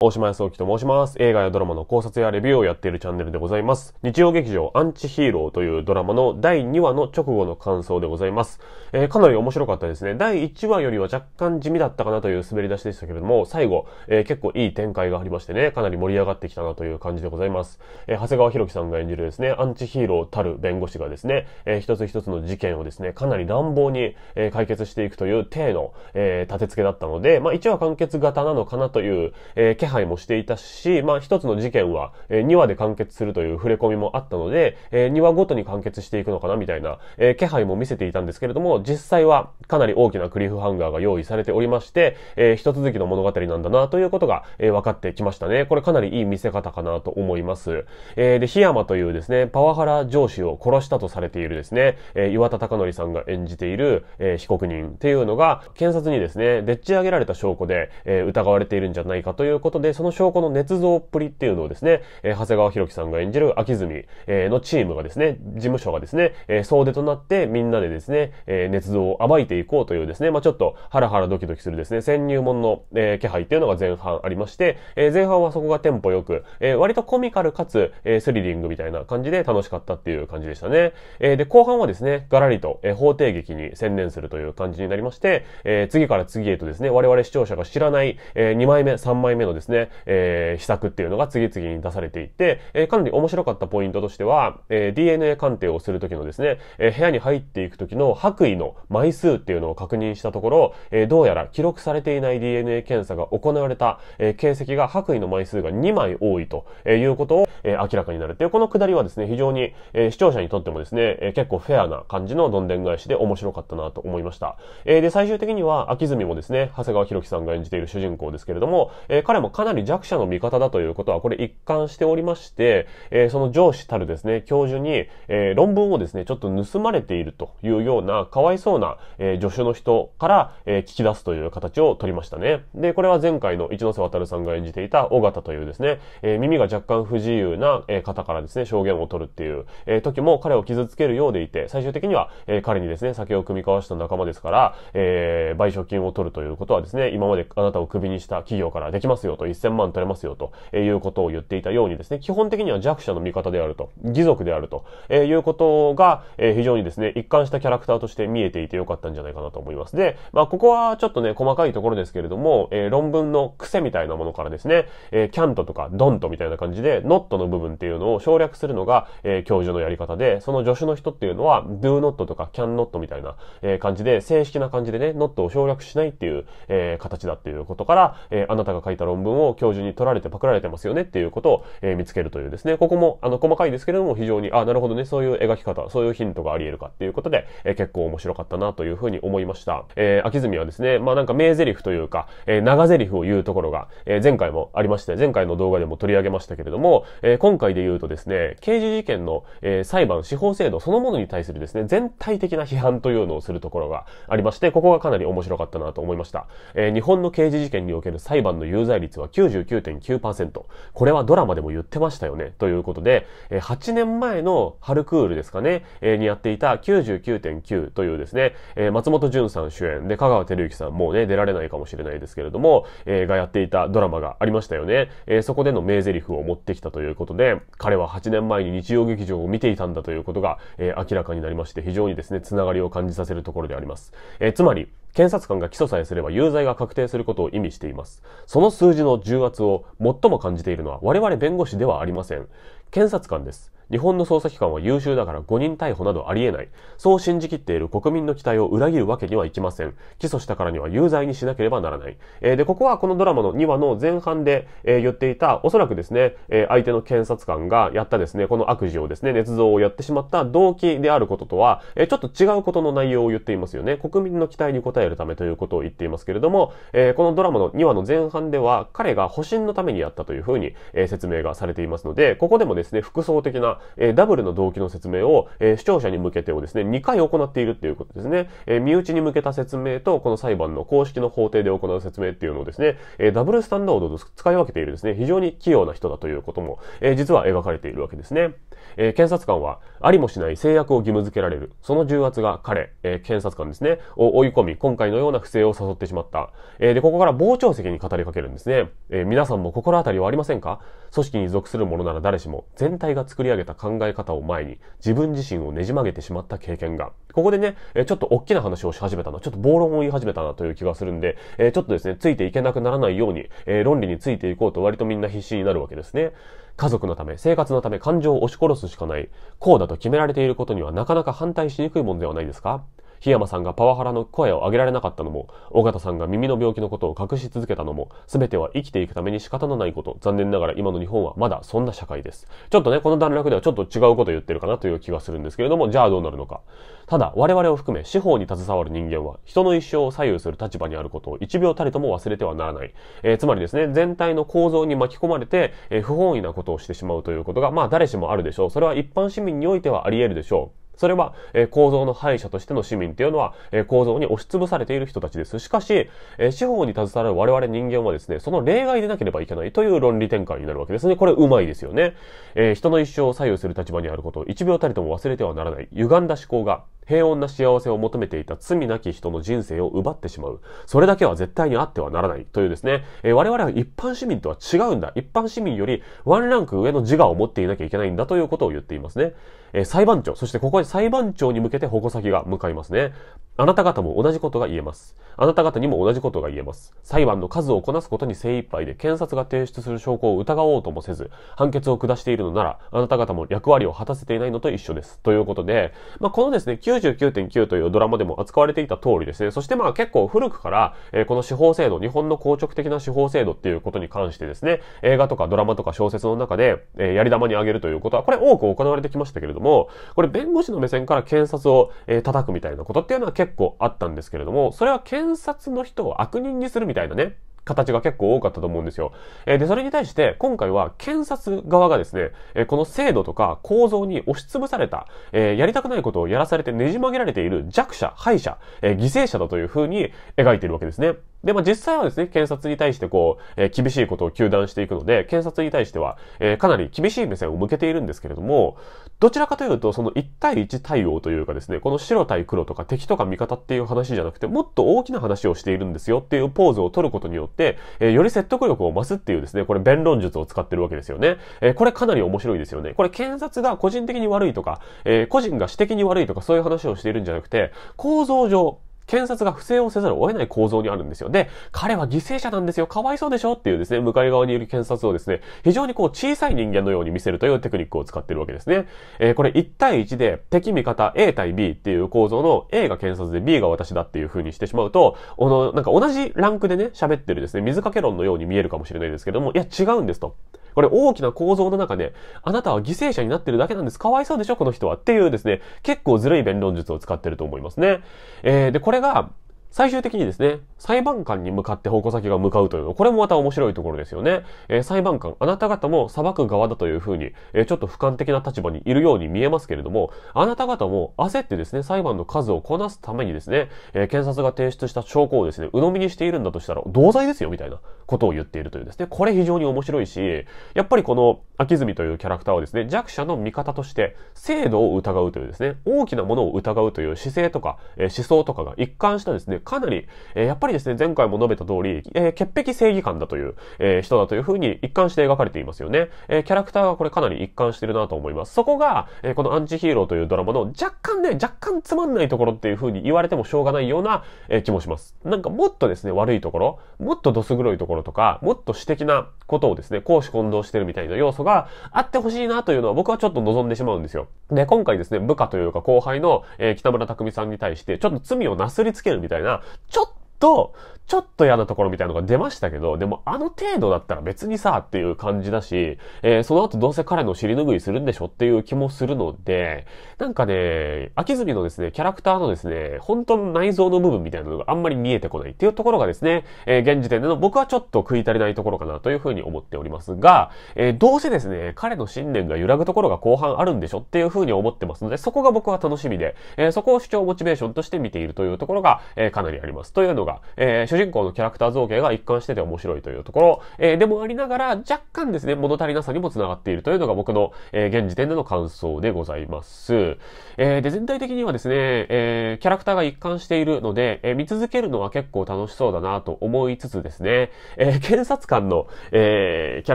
大島康之と申します。映画やドラマの考察やレビューをやっているチャンネルでございます。日曜劇場アンチヒーローというドラマの第2話の直後の感想でございます。えー、かなり面白かったですね。第1話よりは若干地味だったかなという滑り出しでしたけれども、最後、えー、結構いい展開がありましてね、かなり盛り上がってきたなという感じでございます。えー、長谷川博樹さんが演じるですね、アンチヒーローたる弁護士がですね、え一つ一つの事件をですね、かなり乱暴に、え解決していくという体の、え立て付けだったので、まあ1話完結型なのかなという、えー配もしていたし、まあ一つの事件は、え2話で完結するという触れ込みもあったので、え2話ごとに完結していくのかなみたいな、え気配も見せていたんですけれども、実際はかなり大きなクリフハンガーが用意されておりまして、えー、一続きの物語なんだなということが、え分かってきましたね。これかなりいい見せ方かなと思います。えー、で、檜山というですね、パワハラ上司を殺したとされているですね、え岩田隆則さんが演じている、え被告人っていうのが、検察にですね、でっち上げられた証拠で、え疑われているんじゃないかということことで、その証拠の捏造っぷりっていうのをですね、え長谷川博己さんが演じる秋住、えのチームがですね、事務所がですね、え総出となってみんなでですね、え捏造を暴いていこうというですね、まあ、ちょっとハラハラドキドキするですね、潜入門の、え気配っていうのが前半ありまして、え前半はそこがテンポよく、え割とコミカルかつ、えスリリングみたいな感じで楽しかったっていう感じでしたね。えで、後半はですね、ガラリと、え法廷劇に専念するという感じになりまして、え次から次へとですね、我々視聴者が知らない、え2枚目、3枚目のですね、ですね、えー、施策っていうのが次々に出されていて、えー、かなり面白かったポイントとしては、えー、DNA 鑑定をするときのですね、えー、部屋に入っていくときの白衣の枚数っていうのを確認したところ、えー、どうやら記録されていない DNA 検査が行われた、えー、形跡が白衣の枚数が2枚多いと、えー、いうことを、えー、明らかになるっていう、このくだりはですね、非常に、えー、視聴者にとってもですね、えー、結構フェアな感じのどんでん返しで面白かったなと思いました。えー、で、最終的には、秋澄もですね、長谷川博樹さんが演じている主人公ですけれども、えー、彼もかなり弱者の味方だということは、これ一貫しておりまして、えー、その上司たるですね、教授に、えー、論文をですね、ちょっと盗まれているというような、かわいそうな、えー、助手の人から、え聞き出すという形を取りましたね。で、これは前回の一ノ瀬渡さんが演じていた尾形というですね、え耳が若干不自由な、え方からですね、証言を取るっていう、え時も彼を傷つけるようでいて、最終的には、え彼にですね、酒を組み交わした仲間ですから、え賠償金を取るということはですね、今まであなたをクビにした企業からできますよと1000万取れますよということを言っていたようにですね、基本的には弱者の味方であると、義族であるということが非常にですね、一貫したキャラクターとして見えていてよかったんじゃないかなと思います。で、まあここはちょっとね、細かいところですけれども、え論文の癖みたいなものからですね、えキャントとかドントみたいな感じで、ノットの部分っていうのを省略するのが、え教授のやり方で、その助手の人っていうのは、do not とか can not みたいな、え感じで、正式な感じでね、ノットを省略しないっていう、え形だっていうことから、えあなたが書いた論文分を教授に取られてパクられてますよねっていうことを、えー、見つけるというですね、ここもあの細かいですけれども非常に、あ、なるほどね、そういう描き方、そういうヒントがあり得るかっていうことで、えー、結構面白かったなというふうに思いました。えー、秋澄はですね、まあなんか名台詞というか、えー、長台詞を言うところが、えー、前回もありまして、前回の動画でも取り上げましたけれども、えー、今回で言うとですね、刑事事件の、えー、裁判、司法制度そのものに対するですね、全体的な批判というのをするところがありまして、ここがかなり面白かったなと思いました。えー、日本の刑事事件における裁判の有罪率は99.9%。これはドラマでも言ってましたよね。ということで、8年前の春クールですかね、にやっていた99.9というですね、松本潤さん主演で、香川照之さんもうね、出られないかもしれないですけれども、がやっていたドラマがありましたよね。そこでの名台詞を持ってきたということで、彼は8年前に日曜劇場を見ていたんだということが、明らかになりまして、非常にですね、つながりを感じさせるところであります。つまり、検察官が起訴さえすれば有罪が確定することを意味しています。その数字の重圧を最も感じているのは我々弁護士ではありません。検察官です。日本の捜査機関は優秀だから誤認逮捕などありえない。そう信じきっている国民の期待を裏切るわけにはいきません。起訴したからには有罪にしなければならない。えー、で、ここはこのドラマの2話の前半で、えー、言っていた、おそらくですね、えー、相手の検察官がやったですね、この悪事をですね、捏造をやってしまった動機であることとは、えちょっと違うことの内容を言っていますよね。国民の期待に応えるためということを言っていますけれども、えこのドラマの2話の前半では、彼が保身のためにやったというふうに、え説明がされていますので、ここでもですね、複層的な、えー、ダブルの動機の説明を、えー、視聴者に向けてをですね、2回行っているっていうことですね。えー、身内に向けた説明と、この裁判の公式の法廷で行う説明っていうのをですね、えダブルスタンダードと使い分けているですね、非常に器用な人だということも、え実は描かれているわけですね。えー、検察官はありもしない制約を義務付けられる。その重圧が彼、えー、検察官ですね、を追い込み、今回のような不正を誘ってしまった。えー、で、ここから傍聴席に語りかけるんですね。え皆さんも心当たりはありませんか組織に属する者なら誰しも、全体が作り上げた考え方を前に、自分自身をねじ曲げてしまった経験が。ここでね、えちょっと大きな話をし始めたな、ちょっと暴論を言い始めたなという気がするんで、えちょっとですね、ついていけなくならないように、え論理についていこうと割とみんな必死になるわけですね。家族のため、生活のため感情を押し殺すしかない、こうだと決められていることにはなかなか反対しにくいものではないですか檜山さんがパワハラの声を上げられなかったのも、尾形さんが耳の病気のことを隠し続けたのも、全ては生きていくために仕方のないこと、残念ながら今の日本はまだそんな社会です。ちょっとね、この段落ではちょっと違うこと言ってるかなという気がするんですけれども、じゃあどうなるのか。ただ、我々を含め、司法に携わる人間は、人の一生を左右する立場にあることを一秒たりとも忘れてはならない。えー、つまりですね、全体の構造に巻き込まれて、えー、不本意なことをしてしまうということが、まあ誰しもあるでしょう。それは一般市民においてはあり得るでしょう。それは、えー、構造の敗者としての市民っていうのは、えー、構造に押しつぶされている人たちです。しかし、えー、司法に携わる我々人間はですね、その例外でなければいけないという論理展開になるわけですね。これうまいですよね。え人の一生を左右する立場にあることを一秒たりとも忘れてはならない。歪んだ思考が平穏な幸せを求めていた罪なき人の人生を奪ってしまう。それだけは絶対にあってはならないというですね、えー、我々は一般市民とは違うんだ。一般市民よりワンランク上の自我を持っていなきゃいけないんだということを言っていますね。えー、裁判長、そしてここに裁判長に向けて矛先が向かいますね。あなた方も同じことが言えます。あなた方にも同じことが言えます。裁判の数をこなすことに精一杯で検察が提出する証拠を疑おうともせず、判決を下しているのなら、あなた方も役割を果たせていないのと一緒です。ということで、まあ、このですね、99.9というドラマでも扱われていた通りですね、そしてまあ結構古くから、えー、この司法制度、日本の硬直的な司法制度っていうことに関してですね、映画とかドラマとか小説の中で、えー、やり玉にあげるということは、これ多く行われてきましたけれども、これ弁護士の目線から検察を、えー、叩くみたいなことっていうのは結構結構あったんですけれども、それは検察の人を悪人にするみたいなね、形が結構多かったと思うんですよ。えー、で、それに対して今回は検察側がですね、えー、この制度とか構造に押しつぶされた、えー、やりたくないことをやらされてねじ曲げられている弱者、敗者、え犠牲者だというふうに描いているわけですね。で、まあ、実際はですね、検察に対してこう、えー、厳しいことを糾弾していくので、検察に対しては、えー、かなり厳しい目線を向けているんですけれども、どちらかというと、その1対1対応というかですね、この白対黒とか敵とか味方っていう話じゃなくて、もっと大きな話をしているんですよっていうポーズを取ることによって、えー、より説得力を増すっていうですね、これ弁論術を使ってるわけですよね。えこれかなり面白いですよね。これ検察が個人的に悪いとか、え個人が私的に悪いとかそういう話をしているんじゃなくて、構造上、検察が不正をせざるを得ない構造にあるんですよ。で、彼は犠牲者なんですよ。かわいそうでしょっていうですね、向かい側にいる検察をですね、非常にこう小さい人間のように見せるというテクニックを使ってるわけですね。えー、これ1対1で敵味方 A 対 B っていう構造の A が検察で B が私だっていう風にしてしまうと、この、なんか同じランクでね、喋ってるですね、水掛け論のように見えるかもしれないですけども、いや違うんですと。これ大きな構造の中で、あなたは犠牲者になってるだけなんです。かわいそうでしょこの人は。っていうですね、結構ずるい弁論術を使ってると思いますね。えー、で、これが、最終的にですね、裁判官に向かって矛先が向かうというの、これもまた面白いところですよね。えー、裁判官、あなた方も裁く側だというふうに、えー、ちょっと俯瞰的な立場にいるように見えますけれども、あなた方も焦ってですね、裁判の数をこなすためにですね、えー、検察が提出した証拠をですね、鵜呑みにしているんだとしたら、同罪ですよ、みたいなことを言っているというですね、これ非常に面白いし、やっぱりこの秋住というキャラクターはですね、弱者の味方として、制度を疑うというですね、大きなものを疑うという姿勢とか、え思想とかが一貫したですね、かなり、えー、やっぱりですね、前回も述べた通り、えー、潔癖正義感だという、えー、人だというふうに一貫して描かれていますよね。えキャラクターがこれかなり一貫してるなと思います。そこが、えこのアンチヒーローというドラマの若干ね、若干つまんないところっていうふうに言われてもしょうがないような、え気もします。なんかもっとですね、悪いところ、もっとどす黒いところとか、もっと私的なことをですね、公私混同してるみたいな要素があってほしいなというのは僕はちょっと望んでしまうんですよ。で、今回ですね、部下というか後輩の、え北村匠さんに対して、ちょっと罪をなすりつけるみたいなな、ちょっと、ちょっと嫌なところみたいなのが出ましたけど、でもあの程度だったら別にさ、っていう感じだし、えー、その後どうせ彼の尻拭いするんでしょっていう気もするので、なんかね、秋住のですね、キャラクターのですね、本当の内臓の部分みたいなのがあんまり見えてこないっていうところがですね、えー、現時点での僕はちょっと食い足りないところかなというふうに思っておりますが、えー、どうせですね、彼の信念が揺らぐところが後半あるんでしょっていうふうに思ってますので、そこが僕は楽しみで、えそこを主張モチベーションとして見ているというところが、えかなりあります。というのが、えー、主人公のキャラクター造形が一貫してて面白いというところ、えー、でもありながら若干ですね、物足りなさにも繋がっているというのが僕の、えー、現時点での感想でございます。えー、で、全体的にはですね、えー、キャラクターが一貫しているので、えー、見続けるのは結構楽しそうだなと思いつつですね、えー、検察官の、えー、キャ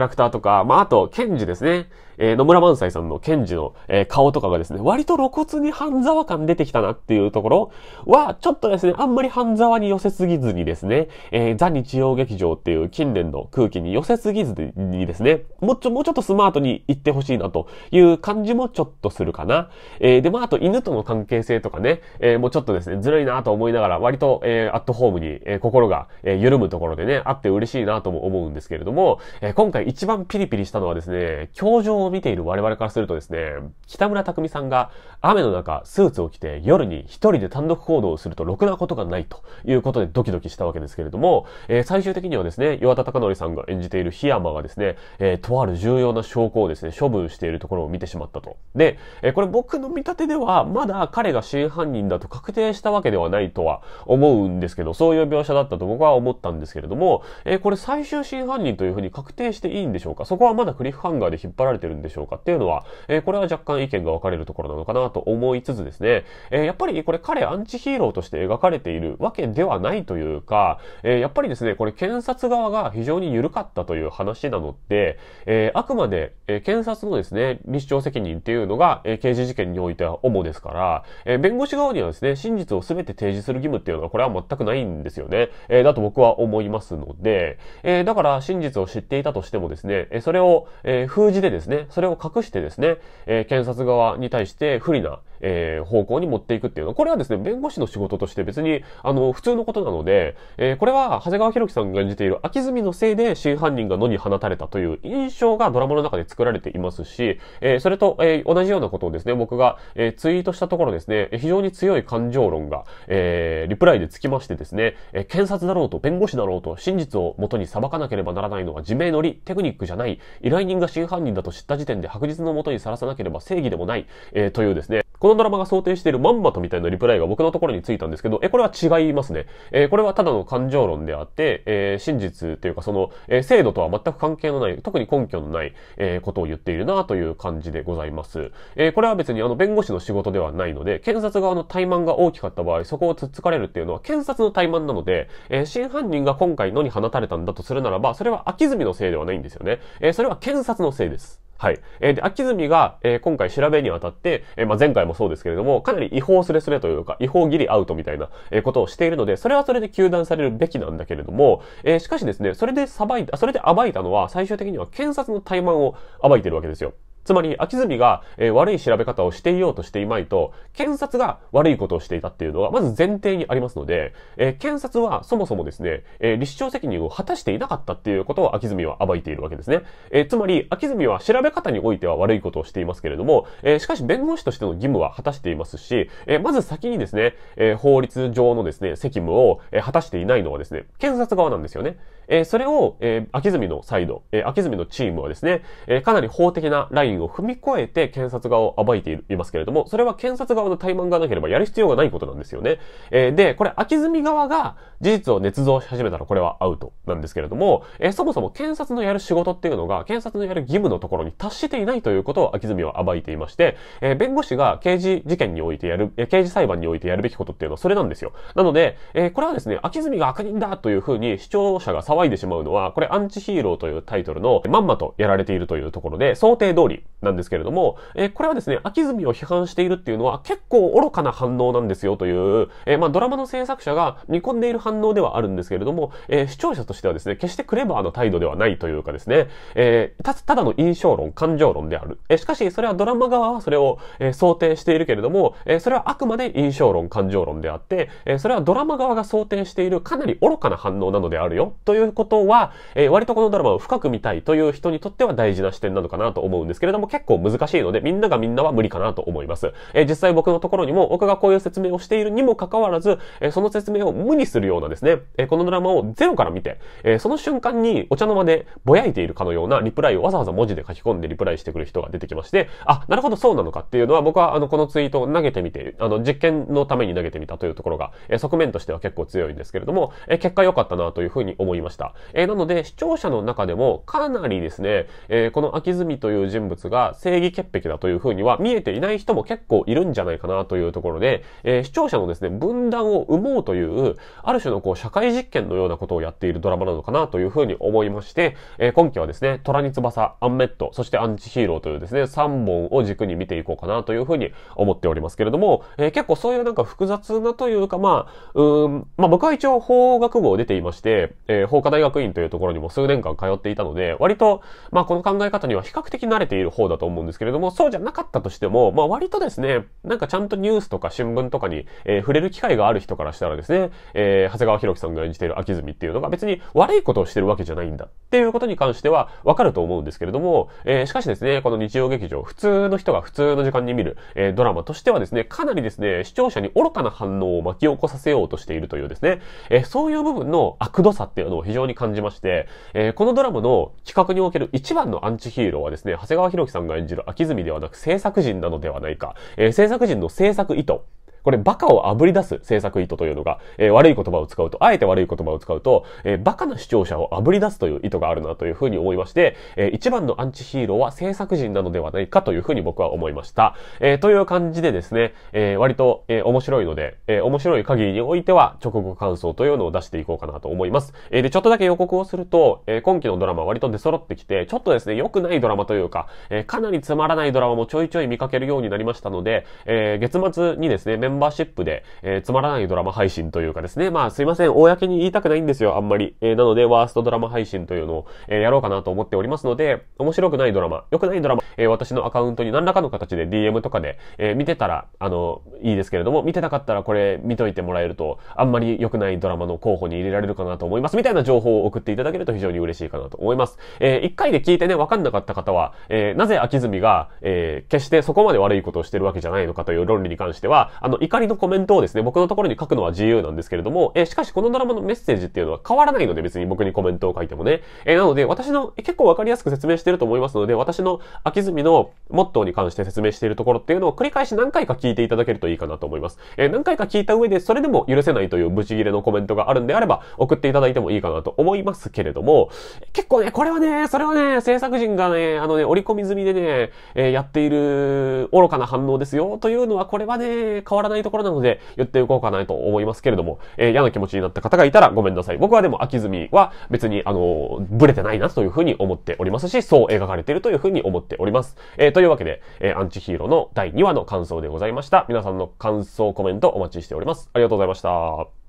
ラクターとか、まあ、あと、検事ですね、えー、野村萬斎さんの検事の、えー、顔とかがですね、割と露骨に半沢感出てきたなっていうところは、ちょっとですね、あんまり半沢に寄せすぎすぎずにですね、えー、ザ日曜劇場っていう近年の空気に寄せすぎずにですね、もうちょ、もうちょっとスマートに行ってほしいなという感じもちょっとするかな。えー、で、まあ、あと犬との関係性とかね、えー、もうちょっとですね、ずるいなと思いながら、割と、えー、アットホームに、えー、心が、えー、緩むところでね、あって嬉しいなとも思うんですけれども、えー、今回一番ピリピリしたのはですね、教場を見ている我々からするとですね、北村匠海さんが雨の中、スーツを着て夜に一人で単独行動をするとろくなことがないということでドキドキしたわけですけれども、えー、最終的にはですね、岩田隆則さんが演じている檜山がですね、えー、とある重要な証拠をですね、処分しているところを見てしまったと。で、えー、これ僕の見立てでは、まだ彼が真犯人だと確定したわけではないとは思うんですけど、そういう描写だったと僕は思ったんですけれども、えー、これ最終真犯人というふうに確定していいんでしょうかそこはまだクリフハンガーで引っ張られてるんでしょうかっていうのは、えー、これは若干意見が分かれるところなのかなと思いつつですね、えー、やっぱりこれ彼アンチヒーローとして描かれているわけではないというか、えー、やっぱりですね、これ検察側が非常に緩かったという話なので、えー、あくまで、えー、検察のですね、立証責任っていうのが、え刑事事件においては主ですから、え弁護士側にはですね、真実を全て提示する義務っていうのはこれは全くないんですよね。えだと僕は思いますので、えだから真実を知っていたとしてもですね、えそれを、え封じでですね、それを隠してですね、え検察側に対して不利な、えー、方向に持っていくっていうのは、これはですね、弁護士の仕事として別に、あの、普通のことなので、えー、これは、長谷川博己さんが演じている秋澄のせいで真犯人が野に放たれたという印象がドラマの中で作られていますし、えー、それと、えー、同じようなことをですね、僕が、えー、ツイートしたところですね、非常に強い感情論が、えー、リプライでつきましてですね、えー、検察だろうと弁護士だろうと真実を元に裁かなければならないのは自明の理、テクニックじゃない、依頼人が真犯人だと知った時点で白日のもとにさらさなければ正義でもない、えー、というですね、このドラマが想定しているまんまとみたいなリプライが僕のところについたんですけど、え、これは違いますね。えー、これはただの感情論であって、えー、真実というかその、えー、制度とは全く関係のない、特に根拠のない、えことを言っているなという感じでございます。えこれは別にあの、弁護士の仕事ではないので、検察側の怠慢が大きかった場合、そこを突っつかれるっていうのは検察の怠慢なので、え真犯人が今回のに放たれたんだとするならば、それは秋みのせいではないんですよね。えそれは検察のせいです。はい。えー、で、秋澄が、えー、今回調べにあたって、えー、まあ、前回もそうですけれども、かなり違法スレスレというか、違法ギリアウトみたいな、えー、ことをしているので、それはそれで糾弾されるべきなんだけれども、えー、しかしですね、それで裁いた、それで暴いたのは、最終的には検察の怠慢を暴いてるわけですよ。つまり、秋住が、えー、悪い調べ方をしていようとしていまいと、検察が悪いことをしていたっていうのは、まず前提にありますので、えー、検察はそもそもですね、えー、立証責任を果たしていなかったっていうことを秋住は暴いているわけですね。えつまり、秋住は調べ方においては悪いことをしていますけれども、えしかし弁護士としての義務は果たしていますし、えまず先にですね、え法律上のですね、責務を、え果たしていないのはですね、検察側なんですよね。えー、それを、えー、秋住のサイド、えー、秋住のチームはですね、えー、かなり法的なラインを踏み越えて検察側を暴いていますけれども、それは検察側の怠慢がなければやる必要がないことなんですよね。えー、で、これ秋住側が事実を捏造し始めたらこれはアウトなんですけれども、えー、そもそも検察のやる仕事っていうのが、検察のやる義務のところに達していないということを秋住は暴いていまして、えー、弁護士が刑事事件においてやる、えー、刑事裁判においてやるべきことっていうのはそれなんですよ。なので、えー、これはですね、秋住が悪人だというふうに視聴者が騒騒いでしまうのは、これアンチヒーローというタイトルのまんまとやられているというところで、想定通りなんですけれども、えー、これはですね、秋住を批判しているっていうのは結構愚かな反応なんですよという、えー、まあドラマの制作者が見込んでいる反応ではあるんですけれども、えー、視聴者としてはですね、決してクレバーな態度ではないというかですね、えー、た、ただの印象論、感情論である。えー、しかし、それはドラマ側はそれを、えー、想定しているけれども、えー、それはあくまで印象論、感情論であって、えー、それはドラマ側が想定しているかなり愚かな反応なのであるよというということは、えー、割とこのドラマを深く見たいという人にとっては大事な視点なのかなと思うんですけれども、結構難しいので、みんながみんなは無理かなと思います。えー、実際僕のところにも、僕がこういう説明をしているにもかかわらず、えー、その説明を無にするようなですね、えこのドラマをゼロから見て、えその瞬間にお茶の間でぼやいているかのようなリプライをわざわざ文字で書き込んでリプライしてくる人が出てきまして、あ、なるほどそうなのかっていうのは、僕はあの、このツイートを投げてみて、あの、実験のために投げてみたというところが、え側面としては結構強いんですけれども、え結果良かったなというふうに思いました。した。えー、なので、視聴者の中でもかなりですね、えー、この秋澄という人物が正義潔癖だというふうには見えていない人も結構いるんじゃないかなというところで、えー、視聴者のですね、分断を生もうという、ある種のこう社会実験のようなことをやっているドラマなのかなというふうに思いまして、えー、今期はですね、虎に翼、アンメット、そしてアンチヒーローというですね、3本を軸に見ていこうかなというふうに思っておりますけれども、えー、結構そういうなんか複雑なというか、まあ、うん、まあ僕は一応法学部を出ていまして、えー、法科大学院というところにも数年間通っていたので、割と、まあこの考え方には比較的慣れている方だと思うんですけれども、そうじゃなかったとしても、まあ割とですね、なんかちゃんとニュースとか新聞とかに、えー、触れる機会がある人からしたらですね、えー、長谷川博己さんが演じている秋住っていうのが別に悪いことをしてるわけじゃないんだっていうことに関してはわかると思うんですけれども、えー、しかしですね、この日曜劇場、普通の人が普通の時間に見る、えー、ドラマとしてはですね、かなりですね、視聴者に愚かな反応を巻き起こさせようとしているというですね、えー、そういう部分の悪度さっていうのを非常に感じまして、えー、このドラマの企画における一番のアンチヒーローはですね、長谷川博己さんが演じる秋澄ではなく制作人なのではないか、えー、制作人の制作意図これバカを炙り出す制作意図というのが、えー、悪い言葉を使うと、あえて悪い言葉を使うと、えー、バカな視聴者を炙り出すという意図があるなというふうに思いまして、えー、一番のアンチヒーローは制作人なのではないかというふうに僕は思いました。えー、という感じでですね、えー、割と、えー、面白いので、えー、面白い限りにおいては直後感想というのを出していこうかなと思います。えー、で、ちょっとだけ予告をすると、えー、今期のドラマ割と出揃ってきて、ちょっとですね、良くないドラマというか、えー、かなりつまらないドラマもちょいちょい見かけるようになりましたので、えー、月末にですね、メンンバーシップで、えー、つまらないドラマ配信というかですね、まあすいません、公に言いたくないんですよ、あんまり。えー、なので、ワーストドラマ配信というのを、えー、やろうかなと思っておりますので、面白くないドラマ、良くないドラマ、えー、私のアカウントに何らかの形で DM とかで、えー、見てたら、あの、いいですけれども、見てなかったらこれ見といてもらえると、あんまり良くないドラマの候補に入れられるかなと思います、みたいな情報を送っていただけると非常に嬉しいかなと思います。えー、一回で聞いてね、わかんなかった方は、えー、なぜ秋住が、えー、決してそこまで悪いことをしてるわけじゃないのかという論理に関しては、あの、怒りのコメントをですね、僕のところに書くのは自由なんですけれども、えー、しかしこのドラマのメッセージっていうのは変わらないので別に僕にコメントを書いてもね。えー、なので私の、結構わかりやすく説明してると思いますので、私の秋住のモットーに関して説明しているところっていうのを繰り返し何回か聞いていただけるといいかなと思います。えー、何回か聞いた上でそれでも許せないというブチギレのコメントがあるんであれば送っていただいてもいいかなと思いますけれども、結構ね、これはね、それはね、制作陣がね、あのね、織り込み済みでね、えやっている愚かな反応ですよというのはこれはね、変わらないないところなので、言っておこうかなと思いますけれども、えー、嫌な気持ちになった方がいたらごめんなさい。僕はでも秋澄は別に、あの、ブレてないなというふうに思っておりますし、そう描かれているというふうに思っております。えー、というわけで、えー、アンチヒーローの第2話の感想でございました。皆さんの感想、コメントお待ちしております。ありがとうございました。